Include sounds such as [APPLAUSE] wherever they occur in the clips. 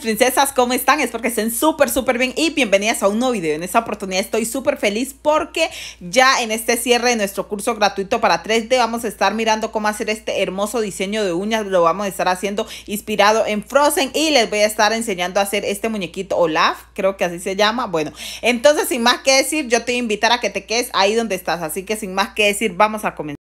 princesas, ¿cómo están? es porque estén súper, súper bien y bienvenidas a un nuevo video. En esta oportunidad estoy súper feliz porque ya en este cierre de nuestro curso gratuito para 3D vamos a estar mirando cómo hacer este hermoso diseño de uñas. Lo vamos a estar haciendo inspirado en Frozen y les voy a estar enseñando a hacer este muñequito Olaf, creo que así se llama. Bueno, entonces sin más que decir, yo te voy a que te quedes ahí donde estás. Así que sin más que decir, vamos a comenzar.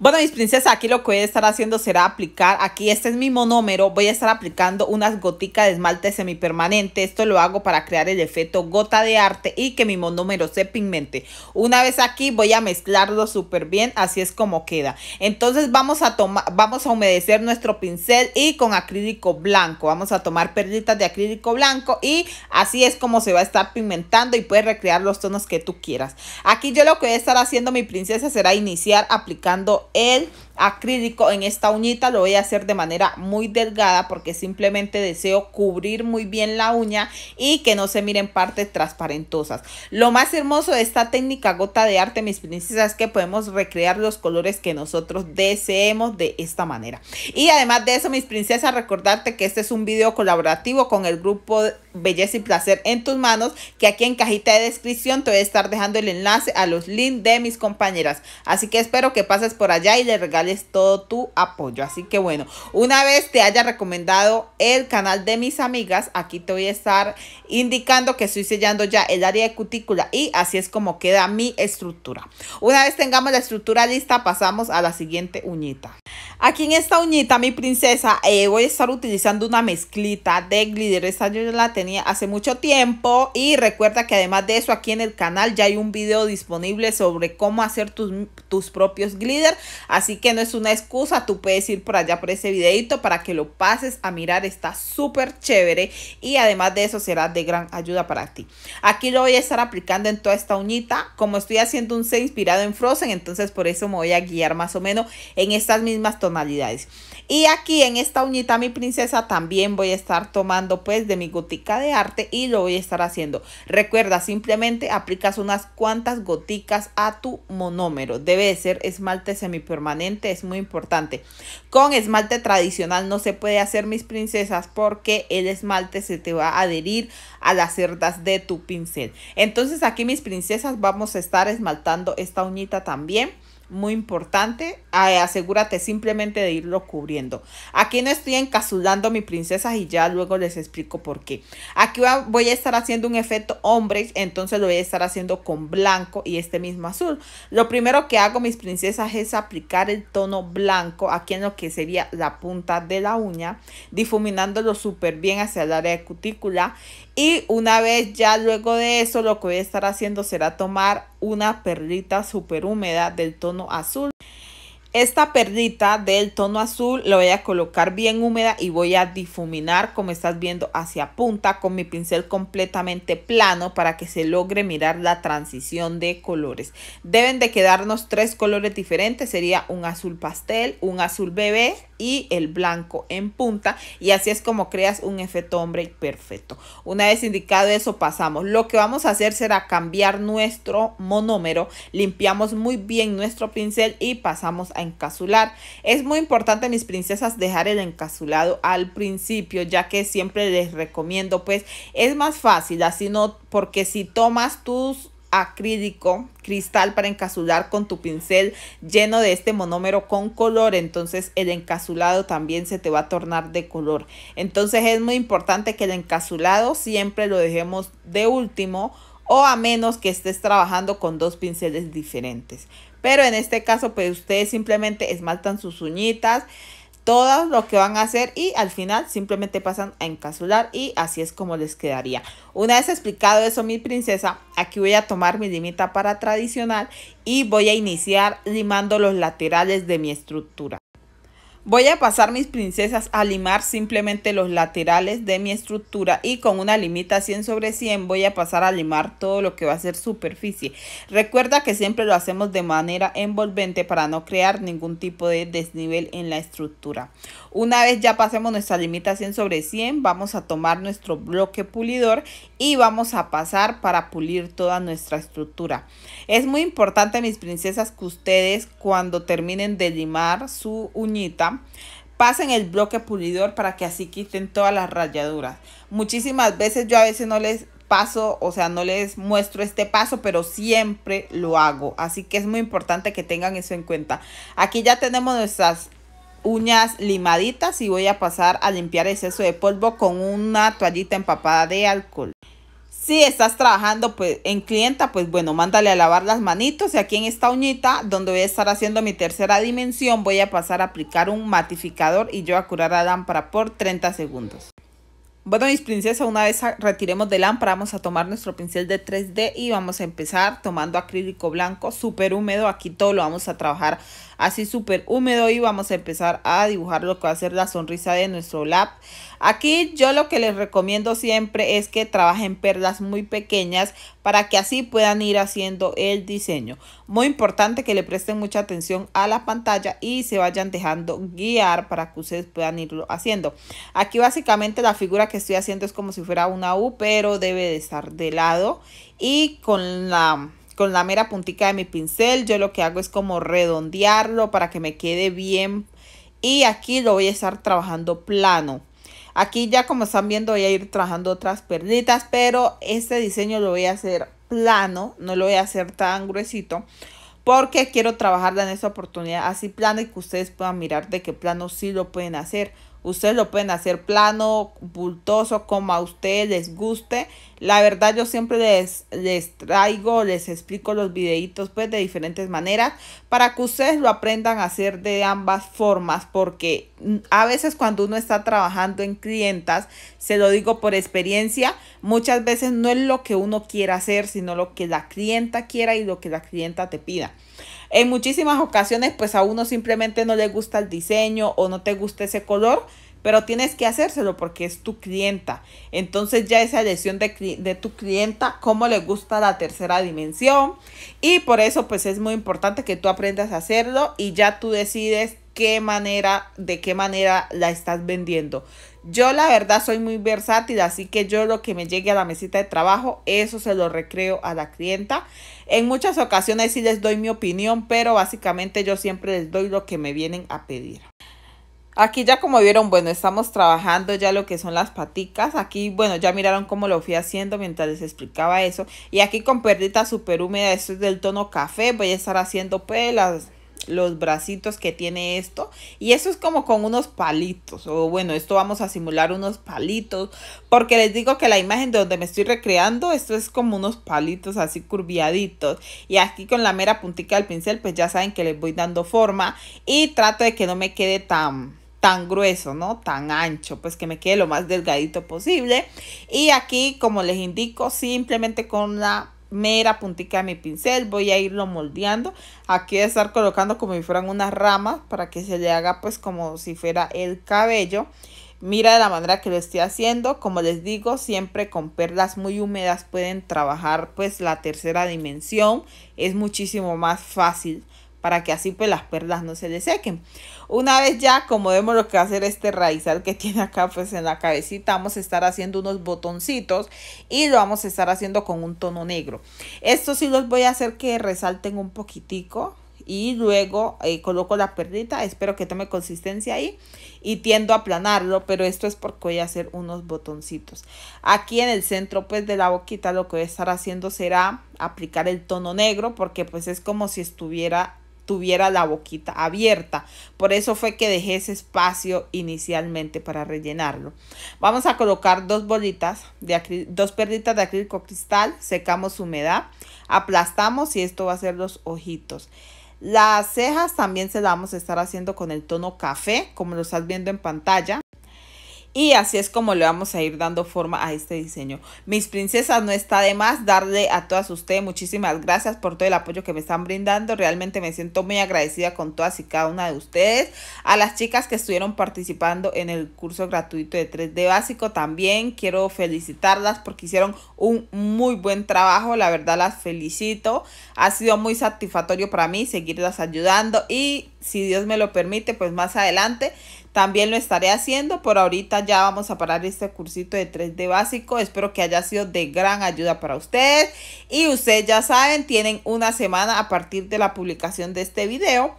Bueno, mis princesas, aquí lo que voy a estar haciendo será aplicar, aquí este es mi monómero, voy a estar aplicando unas goticas de esmalte semipermanente. Esto lo hago para crear el efecto gota de arte y que mi monómero se pigmente. Una vez aquí voy a mezclarlo súper bien, así es como queda. Entonces vamos a, tomar, vamos a humedecer nuestro pincel y con acrílico blanco. Vamos a tomar perlitas de acrílico blanco y así es como se va a estar pigmentando y puedes recrear los tonos que tú quieras. Aquí yo lo que voy a estar haciendo mi princesa será iniciar aplicando él acrílico en esta uñita lo voy a hacer de manera muy delgada porque simplemente deseo cubrir muy bien la uña y que no se miren partes transparentosas lo más hermoso de esta técnica gota de arte mis princesas es que podemos recrear los colores que nosotros deseemos de esta manera y además de eso mis princesas recordarte que este es un video colaborativo con el grupo belleza y placer en tus manos que aquí en cajita de descripción te voy a estar dejando el enlace a los links de mis compañeras así que espero que pases por allá y le regales es todo tu apoyo. Así que bueno, una vez te haya recomendado el canal de mis amigas, aquí te voy a estar indicando que estoy sellando ya el área de cutícula y así es como queda mi estructura. Una vez tengamos la estructura lista, pasamos a la siguiente uñita. Aquí en esta uñita, mi princesa, eh, voy a estar utilizando una mezclita de glitter. Esta yo la tenía hace mucho tiempo. Y recuerda que además de eso, aquí en el canal ya hay un video disponible sobre cómo hacer tus, tus propios glitter. Así que no es una excusa, tú puedes ir por allá por ese videito para que lo pases a mirar. Está súper chévere y además de eso será de gran ayuda para ti. Aquí lo voy a estar aplicando en toda esta uñita. Como estoy haciendo un C inspirado en Frozen, entonces por eso me voy a guiar más o menos en estas mismas y aquí en esta uñita mi princesa también voy a estar tomando pues de mi gotica de arte y lo voy a estar haciendo. Recuerda, simplemente aplicas unas cuantas goticas a tu monómero. Debe ser esmalte semipermanente, es muy importante. Con esmalte tradicional no se puede hacer mis princesas porque el esmalte se te va a adherir a las cerdas de tu pincel. Entonces aquí mis princesas vamos a estar esmaltando esta uñita también muy importante. asegúrate simplemente de irlo cubriendo. Aquí no estoy encasulando mi princesa y ya luego les explico por qué. Aquí voy a estar haciendo un efecto hombre, entonces lo voy a estar haciendo con blanco y este mismo azul. Lo primero que hago mis princesas es aplicar el tono blanco aquí en lo que sería la punta de la uña, difuminándolo súper bien hacia el área de cutícula y una vez ya luego de eso, lo que voy a estar haciendo será tomar una perlita super húmeda del tono azul esta perdita del tono azul lo voy a colocar bien húmeda y voy a difuminar como estás viendo hacia punta con mi pincel completamente plano para que se logre mirar la transición de colores. Deben de quedarnos tres colores diferentes, sería un azul pastel, un azul bebé y el blanco en punta y así es como creas un efecto hombre perfecto. Una vez indicado eso pasamos. Lo que vamos a hacer será cambiar nuestro monómero, limpiamos muy bien nuestro pincel y pasamos a encasular. Es muy importante, mis princesas, dejar el encasulado al principio, ya que siempre les recomiendo, pues es más fácil, así no, porque si tomas tus acrílico cristal para encasular con tu pincel lleno de este monómero con color entonces el encasulado también se te va a tornar de color entonces es muy importante que el encasulado siempre lo dejemos de último o a menos que estés trabajando con dos pinceles diferentes. Pero en este caso, pues ustedes simplemente esmaltan sus uñitas, todo lo que van a hacer y al final simplemente pasan a encasular y así es como les quedaría. Una vez explicado eso, mi princesa, aquí voy a tomar mi limita para tradicional y voy a iniciar limando los laterales de mi estructura. Voy a pasar mis princesas a limar simplemente los laterales de mi estructura y con una limita 100 sobre 100 voy a pasar a limar todo lo que va a ser superficie. Recuerda que siempre lo hacemos de manera envolvente para no crear ningún tipo de desnivel en la estructura. Una vez ya pasemos nuestra limita 100 sobre 100 vamos a tomar nuestro bloque pulidor y vamos a pasar para pulir toda nuestra estructura. Es muy importante mis princesas que ustedes cuando terminen de limar su uñita pasen el bloque pulidor para que así quiten todas las rayaduras. Muchísimas veces yo a veces no les paso, o sea, no les muestro este paso, pero siempre lo hago. Así que es muy importante que tengan eso en cuenta. Aquí ya tenemos nuestras uñas limaditas y voy a pasar a limpiar el exceso de polvo con una toallita empapada de alcohol. Si estás trabajando pues, en clienta, pues bueno, mándale a lavar las manitos y aquí en esta uñita donde voy a estar haciendo mi tercera dimensión voy a pasar a aplicar un matificador y yo a curar la lámpara por 30 segundos. Bueno, mis princesas, una vez retiremos de lámpara, vamos a tomar nuestro pincel de 3D y vamos a empezar tomando acrílico blanco súper húmedo. Aquí todo lo vamos a trabajar así súper húmedo y vamos a empezar a dibujar lo que va a ser la sonrisa de nuestro lab. Aquí yo lo que les recomiendo siempre es que trabajen perlas muy pequeñas para que así puedan ir haciendo el diseño. Muy importante que le presten mucha atención a la pantalla y se vayan dejando guiar para que ustedes puedan irlo haciendo. Aquí básicamente la figura que estoy haciendo es como si fuera una U, pero debe de estar de lado y con la con la mera puntica de mi pincel yo lo que hago es como redondearlo para que me quede bien y aquí lo voy a estar trabajando plano Aquí ya como están viendo voy a ir trabajando otras perlitas, pero este diseño lo voy a hacer plano, no lo voy a hacer tan gruesito. Porque quiero trabajarla en esta oportunidad así plano y que ustedes puedan mirar de qué plano sí lo pueden hacer Ustedes lo pueden hacer plano, bultoso, como a ustedes les guste. La verdad yo siempre les, les traigo, les explico los videitos pues de diferentes maneras para que ustedes lo aprendan a hacer de ambas formas porque mm, a veces cuando uno está trabajando en clientas, se lo digo por experiencia, muchas veces no es lo que uno quiera hacer, sino lo que la clienta quiera y lo que la clienta te pida. En muchísimas ocasiones pues a uno simplemente no le gusta el diseño o no te gusta ese color, pero tienes que hacérselo porque es tu clienta. Entonces ya esa elección de, tu clienta, cómo le gusta la tercera dimensión. Y por eso pues es muy importante que tú aprendas a hacerlo y ya tú decides qué manera, de qué manera la estás vendiendo. Yo la verdad soy muy versátil, así que yo lo que me llegue a la mesita de trabajo, eso se lo recreo a la clienta. En muchas ocasiones sí les doy mi opinión, pero básicamente yo siempre les doy lo que me vienen a pedir. Aquí ya como vieron, bueno, estamos trabajando ya lo que son las paticas. Aquí, bueno, ya miraron cómo lo fui haciendo mientras les explicaba eso. Y aquí con perdita super húmeda, esto es del tono café, voy a estar haciendo pelas los bracitos que tiene esto y eso es como con unos palitos o bueno esto vamos a simular unos palitos porque les digo que la imagen de donde me estoy recreando esto es como unos palitos así curviaditos y aquí con la mera puntita del pincel pues ya saben que les voy dando forma y trato de que no me quede tan tan grueso, ¿no? Tan ancho, pues que me quede lo más delgadito posible. Y aquí, como les indico, simplemente con la mera puntica de mi pincel, voy a irlo moldeando. Aquí voy a estar colocando como si fueran unas ramas para que se le haga pues como si fuera el cabello. Mira de la manera que lo estoy haciendo, como les digo, siempre con perlas muy húmedas pueden trabajar pues la tercera dimensión, es muchísimo más fácil para que así pues las perlas no se le sequen. Una vez ya como vemos lo que va a hacer este raizal que [LAUGHS] tiene acá pues en la cabecita, vamos a estar haciendo unos botoncitos y lo vamos a estar haciendo con un tono negro. Esto sí los voy a hacer que resalten un poquitico y luego eh, coloco la perlita, espero que tome consistencia ahí y tiendo a aplanarlo, pero esto es porque voy a hacer unos botoncitos. Aquí en el centro pues de la boquita lo que voy a estar haciendo será aplicar el tono negro porque pues es como si estuviera tuviera la boquita abierta. Por eso fue que dejé ese espacio inicialmente para rellenarlo. Vamos a colocar dos bolitas de acrílico, dos perlitas de acrílico cristal, secamos humedad, aplastamos y esto va a ser los ojitos. Las cejas también se las vamos a estar haciendo con el tono café, como lo estás viendo en pantalla. Y así es como le vamos a ir dando forma a este diseño. Mis princesas, no está de más darle a todas ustedes muchísimas gracias por todo el apoyo que me están brindando. Realmente me siento muy agradecida con todas y cada una de ustedes. A las chicas que estuvieron participando en el curso gratuito de 3D básico también quiero felicitarlas porque hicieron un muy buen trabajo. La verdad las felicito. Ha sido muy satisfactorio para mí seguirlas ayudando y si Dios me lo permite, pues más adelante también lo estaré haciendo. Por ahorita ya vamos a parar este cursito de 3D básico. Espero que haya sido de gran ayuda para ustedes. Y ustedes ya saben, tienen una semana a partir de la publicación de este video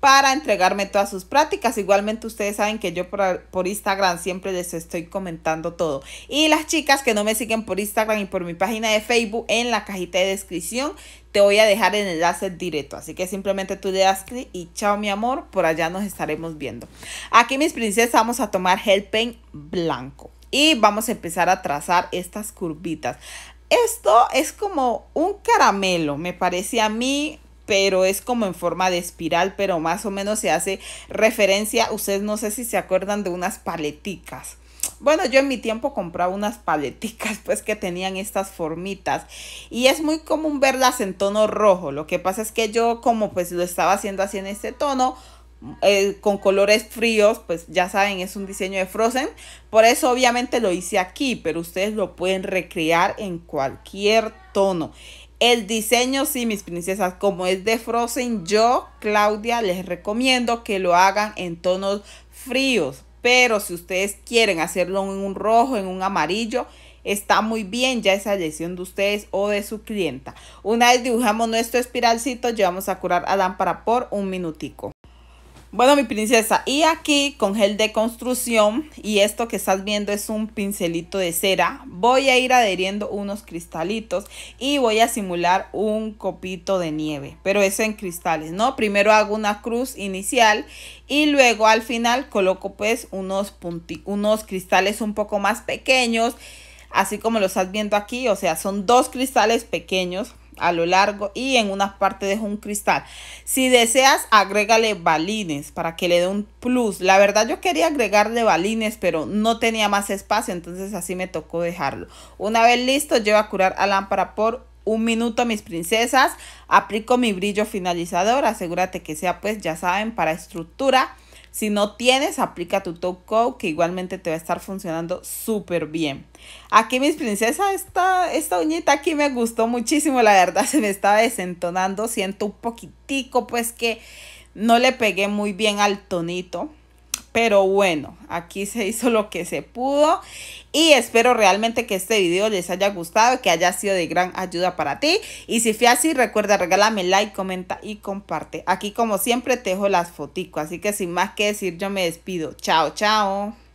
para entregarme todas sus prácticas. Igualmente ustedes saben que yo por, Instagram siempre les estoy comentando todo. Y las chicas que no me siguen por Instagram y por mi página de Facebook, en la cajita de descripción te voy a dejar el enlace directo. Así que simplemente tú le das clic y chao mi amor, por allá nos estaremos viendo. Aquí mis princesas vamos a tomar gel pen blanco. Y vamos a empezar a trazar estas curvitas. Esto es como un caramelo, me parece a mí pero es como en forma de espiral, pero más o menos se hace referencia, ustedes no sé si se acuerdan de unas paleticas. Bueno, yo en mi tiempo compraba unas paleticas, [LAUGHS] pues que tenían estas formitas. Y es muy común verlas en tono rojo. Lo que pasa es que yo, como pues lo estaba haciendo así en este tono, eh, con colores fríos, pues ya saben, es un diseño de Frozen. Por eso obviamente lo hice aquí, pero ustedes lo pueden recrear en cualquier tono. El diseño, sí, mis princesas, como es de Frozen, yo, Claudia, les recomiendo que lo hagan en tonos fríos. Pero si ustedes quieren hacerlo en un rojo, en un amarillo, está muy bien, ya esa elección de ustedes o de su clienta. Una vez dibujamos nuestro espiralcito, llevamos a curar a lámpara por un minutico. Bueno, mi princesa, y aquí con gel de construcción y esto que estás viendo es un pincelito de cera, voy a ir adheriendo unos cristalitos y voy a simular un copito de nieve, pero es en cristales, ¿no? Primero hago una cruz inicial y luego al final coloco pues unos, unos cristales un poco más pequeños, así como lo estás viendo aquí, o sea, son dos cristales pequeños a lo largo y en una parte dejo un cristal. Si deseas, agrégale balines para que le dé un plus. La verdad yo quería agregarle balines, pero no tenía más espacio, entonces así me tocó dejarlo. Una vez listo, llevo a curar a lámpara por un minuto, mis princesas. Aplico mi brillo finalizador, asegúrate que sea pues, ya saben, para estructura. Si no tienes, aplica tu Top Coat que igualmente te va a estar funcionando súper bien. Aquí mis princesas, esta, esta uñita aquí me gustó muchísimo, la verdad [LAUGHS] se me estaba desentonando, siento un poquitico pues que no le pegué muy bien al tonito pero bueno, aquí se hizo lo que se pudo y espero realmente que este video les haya gustado y que haya sido de gran ayuda para ti. Y si fue así, recuerda regálame like, comenta y comparte. Aquí como siempre te dejo las fotico, así que sin más que decir yo me despido. Chao, chao.